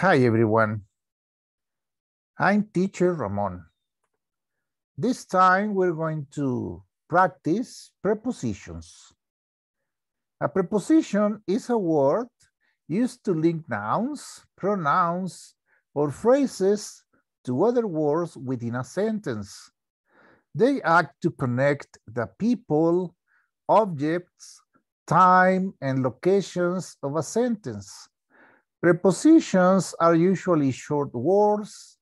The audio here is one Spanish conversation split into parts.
Hi, everyone. I'm teacher Ramon. This time we're going to practice prepositions. A preposition is a word used to link nouns, pronouns, or phrases to other words within a sentence. They act to connect the people, objects, time, and locations of a sentence Prepositions are usually short words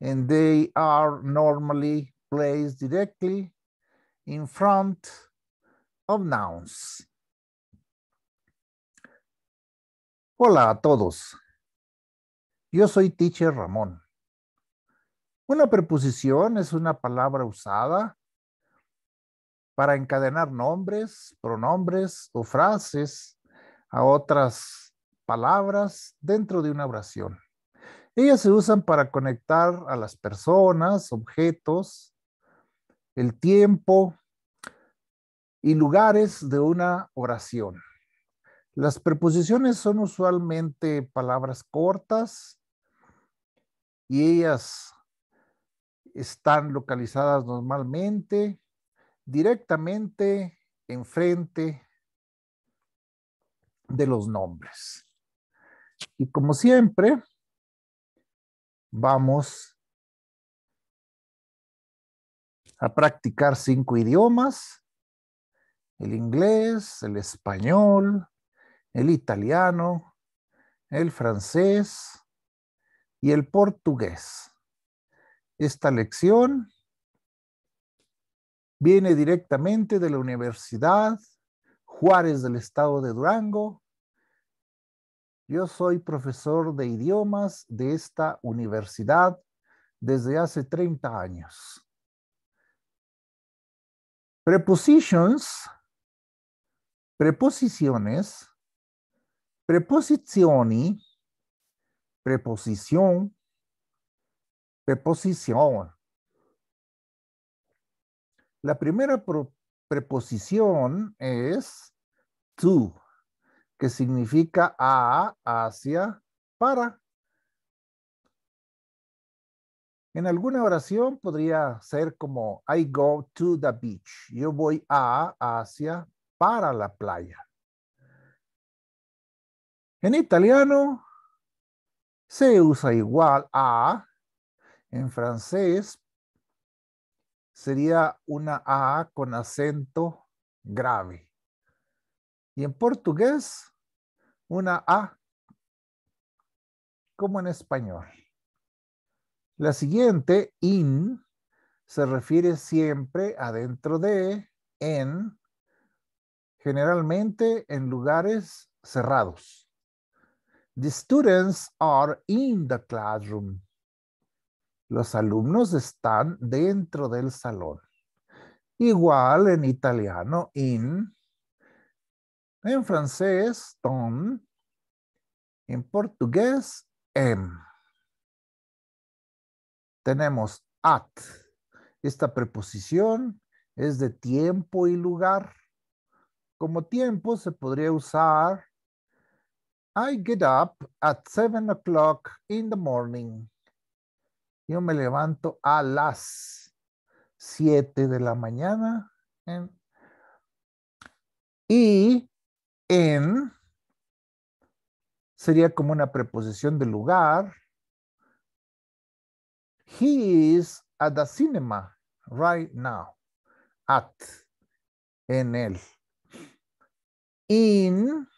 and they are normally placed directly in front of nouns. Hola a todos. Yo soy Teacher Ramón. Una preposición es una palabra usada para encadenar nombres, pronombres o frases a otras palabras dentro de una oración. Ellas se usan para conectar a las personas, objetos, el tiempo y lugares de una oración. Las preposiciones son usualmente palabras cortas y ellas están localizadas normalmente directamente enfrente de los nombres. Y como siempre, vamos a practicar cinco idiomas, el inglés, el español, el italiano, el francés y el portugués. Esta lección viene directamente de la Universidad Juárez del Estado de Durango, yo soy profesor de idiomas de esta universidad desde hace 30 años. Preposiciones, preposiciones, preposizioni, preposición, preposición. La primera preposición es to que significa a, hacia, para. En alguna oración podría ser como I go to the beach. Yo voy a, hacia, para la playa. En italiano se usa igual a. En francés sería una a con acento grave. Y en portugués, una A, como en español. La siguiente, in, se refiere siempre adentro de, en, generalmente en lugares cerrados. The students are in the classroom. Los alumnos están dentro del salón. Igual en italiano, in en francés, ton. En portugués, em. Tenemos at. Esta preposición es de tiempo y lugar. Como tiempo se podría usar I get up at seven o'clock in the morning. Yo me levanto a las siete de la mañana. Y en sería como una preposición de lugar. He is at the cinema right now. At, en él. In,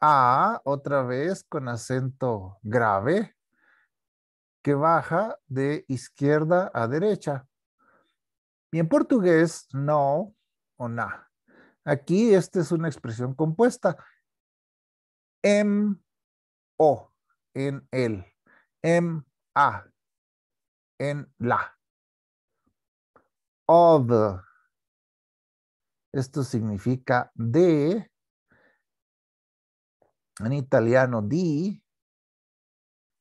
a, otra vez con acento grave, que baja de izquierda a derecha. Y en portugués, no o na. Aquí esta es una expresión compuesta. M em, o en el, M em, a en la. Of. Esto significa de. En italiano di.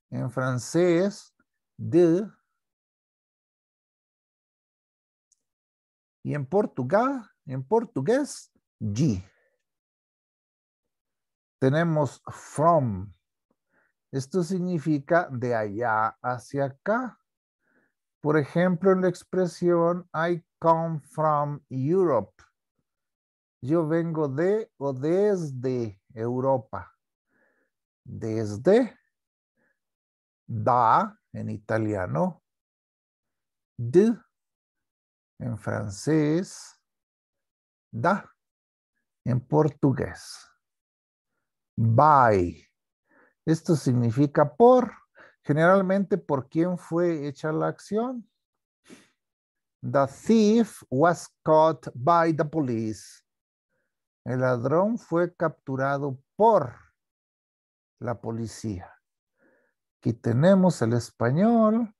En francés de. Y en portugués, en portugués G. Tenemos from. Esto significa de allá hacia acá. Por ejemplo, en la expresión I come from Europe. Yo vengo de o desde Europa. Desde, da en italiano, de en francés, da en portugués. By. Esto significa por. Generalmente, ¿por quién fue hecha la acción? The thief was caught by the police. El ladrón fue capturado por la policía. Aquí tenemos el español,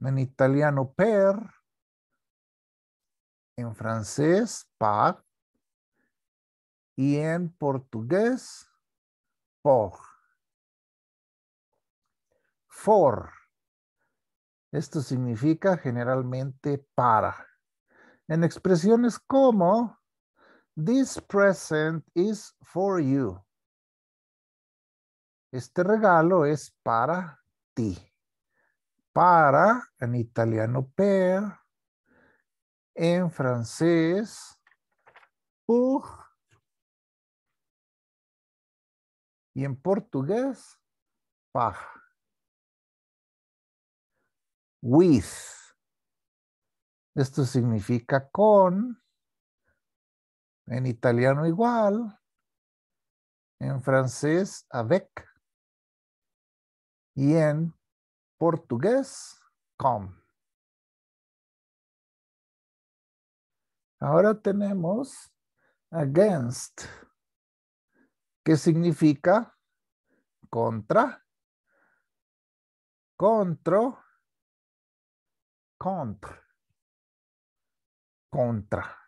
en italiano per, en francés par, y en portugués, por. For. Esto significa generalmente para. En expresiones como This present is for you. Este regalo es para ti. Para en italiano per, en francés pour Y en portugués, paja With. Esto significa con. En italiano igual. En francés, avec. Y en portugués, com. Ahora tenemos against. ¿Qué significa contra, contro, contra, contra.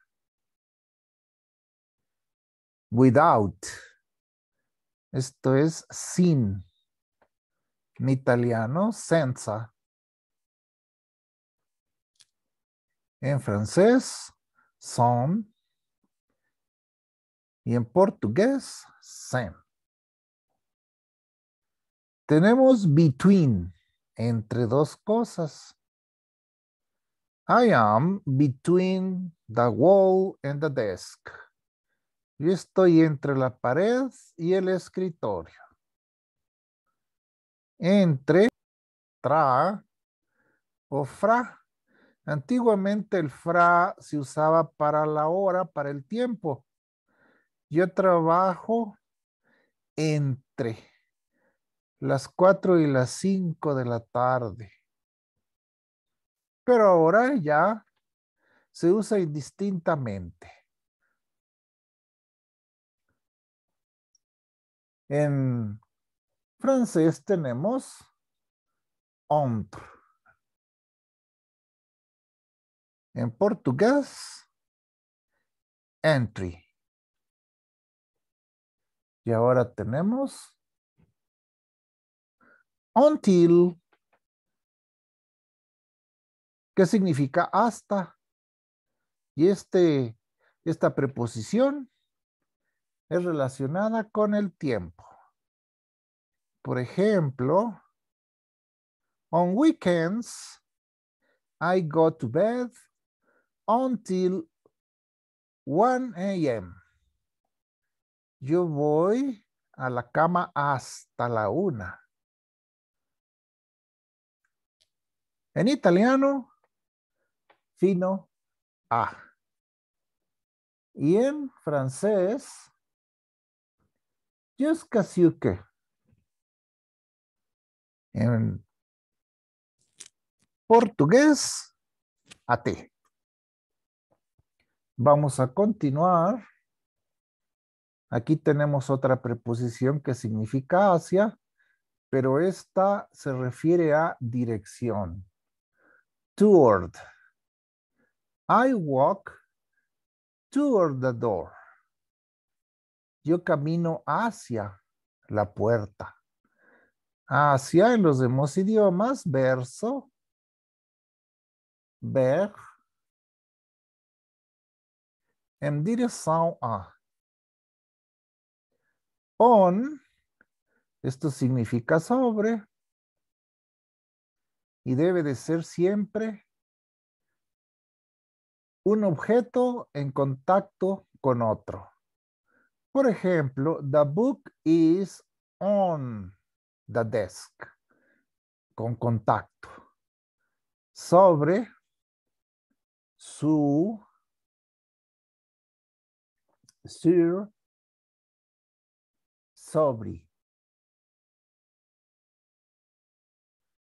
Without. Esto es sin. En italiano, senza. En francés, son. Y en portugués, same. Tenemos between, entre dos cosas. I am between the wall and the desk. Yo estoy entre la pared y el escritorio. Entre, tra o fra. Antiguamente el fra se usaba para la hora, para el tiempo. Yo trabajo entre las 4 y las 5 de la tarde. Pero ahora ya se usa indistintamente. En francés tenemos entre. En portugués, entry. Y ahora tenemos until, que significa hasta. Y este, esta preposición es relacionada con el tiempo. Por ejemplo, on weekends, I go to bed until 1 a.m. Yo voy a la cama hasta la una. En italiano, fino a. Y en francés, jusqu'à que. En portugués, a Vamos a continuar Aquí tenemos otra preposición que significa hacia, pero esta se refiere a dirección. Toward. I walk toward the door. Yo camino hacia la puerta. Hacia en los demás idiomas, verso, ver, en dirección a on, esto significa sobre, y debe de ser siempre un objeto en contacto con otro. Por ejemplo, the book is on the desk, con contacto. Sobre su, sur, sobri.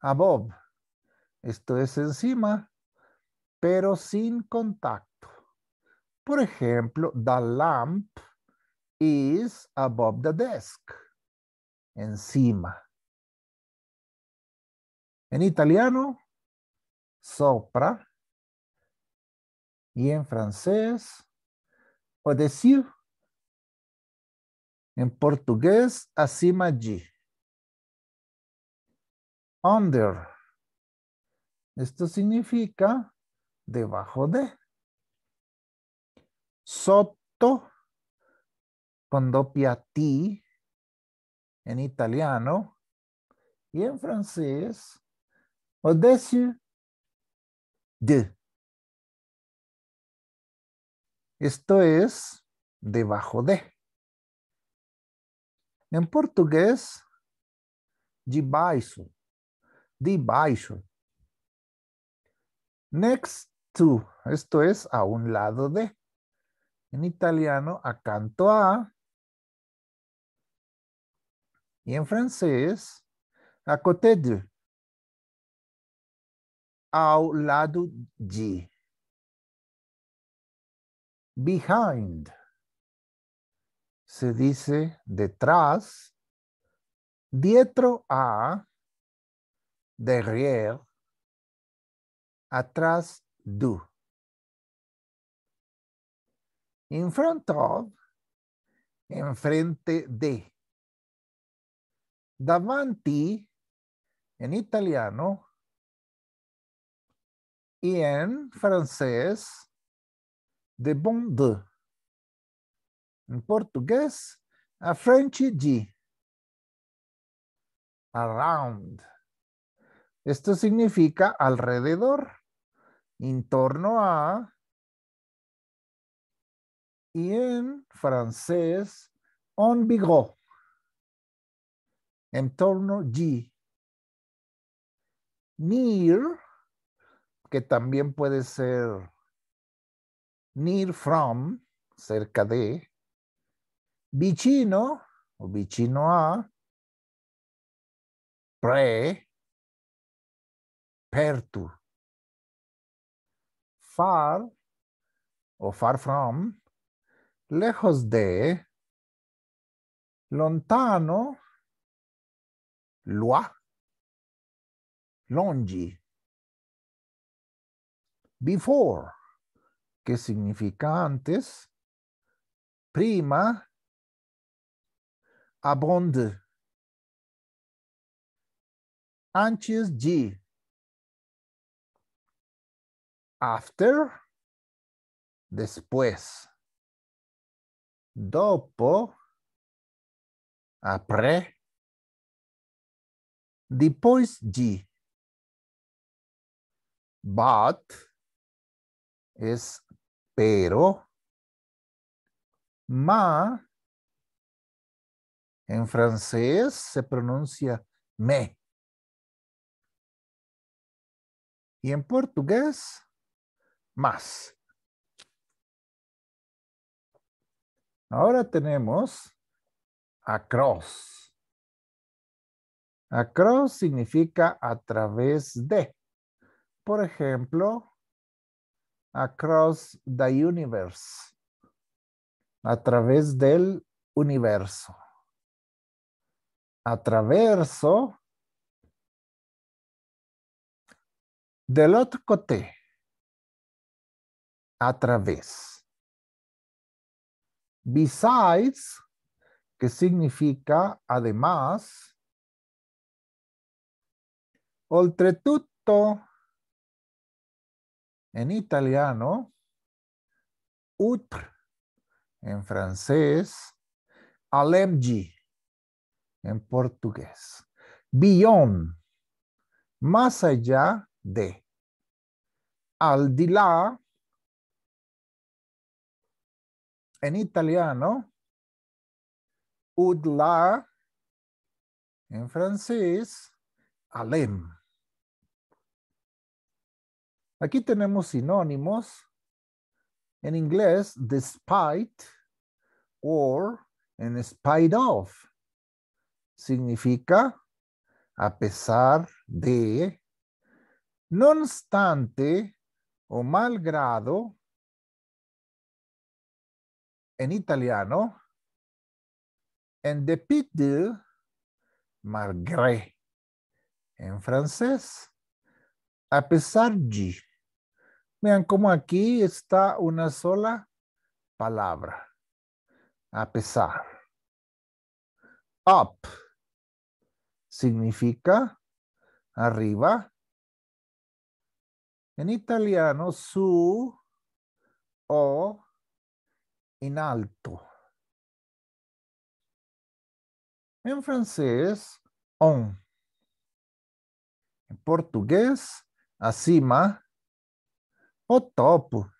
Above. Esto es encima, pero sin contacto. Por ejemplo, the lamp is above the desk. Encima. En italiano, sopra. Y en francés, au-dessus en portugués, acima de. Under. Esto significa debajo de. Sotto, con doppia ti. en italiano. Y en francés, Odessio. de. Esto es debajo de. Em português, de baixo, Next to, esto é a um lado de. En italiano, acanto a. e em francês à côté de. Ao lado de. Behind. se dice detrás, dietro a, derrière, atrás du. In front of, enfrente de. Davanti, en italiano, y en francés, de bon de. En portugués, a French G. Around. Esto significa alrededor, en torno a. Y en francés, en bigot. En torno G. Near, que también puede ser near from, cerca de, vicino o vicino a, pre, perto, far o far from, lejos de, lontano, lua, longi, before, que significa antes, prima, abonde. Antes de. After. Después. Dopo. Après. Depois de. But. Es pero. Ma en francés se pronuncia me. Y en portugués, más. Ahora tenemos across. Across significa a través de. Por ejemplo, across the universe. A través del universo traverso del otro côté a través besides que significa además oltretutto en italiano outre en francés alemgi en portugués. Beyond, más allá de. Al di là, en italiano. Udla, en francés. Alem. Aquí tenemos sinónimos. En inglés, despite or en spite of significa a pesar de, no obstante o malgrado, en italiano, en depite de, margre, En francés, a pesar de. Vean cómo aquí está una sola palabra. A pesar. Up significa arriba. En italiano, su o en alto. En francés, on. En portugués, acima o topo.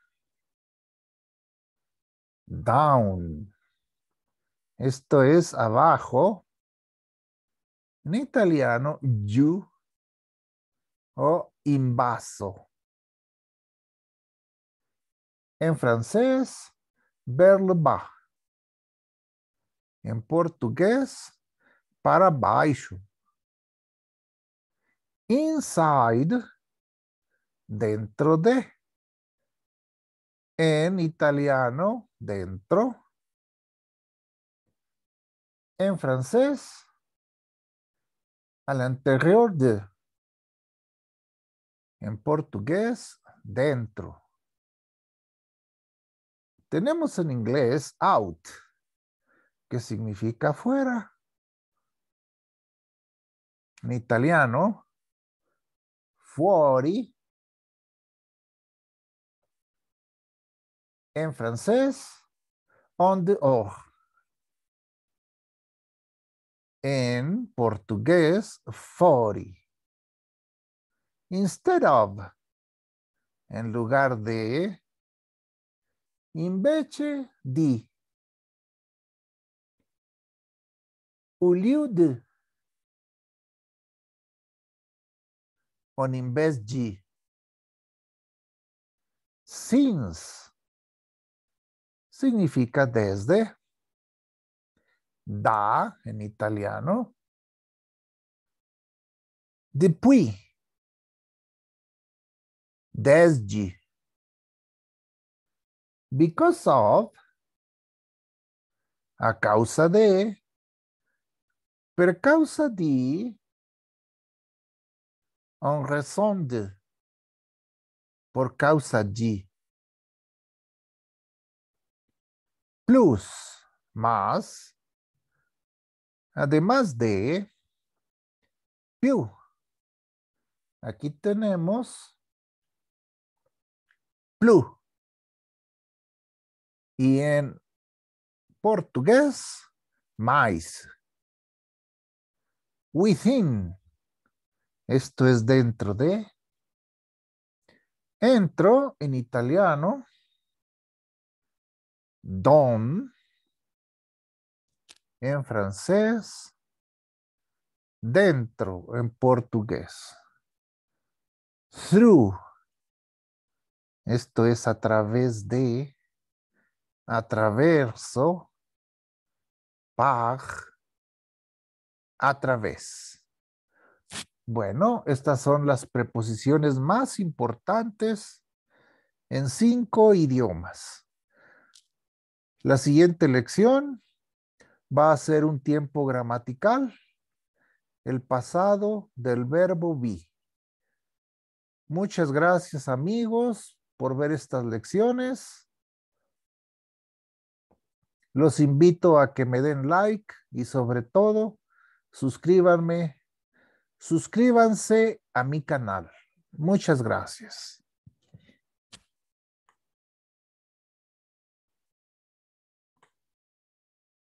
Down. Esto es abajo en italiano, giù o invaso. En francés, bas. En portugués, para baixo. Inside, dentro de. En italiano, dentro. En francés, al anterior de. En portugués, dentro. Tenemos en inglés out, que significa fuera. En italiano, fuori. En francés, on the or. portugués, fori, Instead of, en lugar de, invece vez de, uliud, on vez since, significa desde, da en italiano, depois Desde. Because of. A causa de. Per causa de. En raison de. Por causa de. Plus. Mas. Además de. Più Aquí tenemos blue. Y en portugués, mais. Within. Esto es dentro de. Entro en italiano. Don. En francés. Dentro en portugués. Through. Esto es a través de, atraverso, par, a través. Bueno, estas son las preposiciones más importantes en cinco idiomas. La siguiente lección va a ser un tiempo gramatical, el pasado del verbo be. Muchas gracias amigos por ver estas lecciones. Los invito a que me den like y sobre todo suscríbanme, suscríbanse a mi canal. Muchas gracias.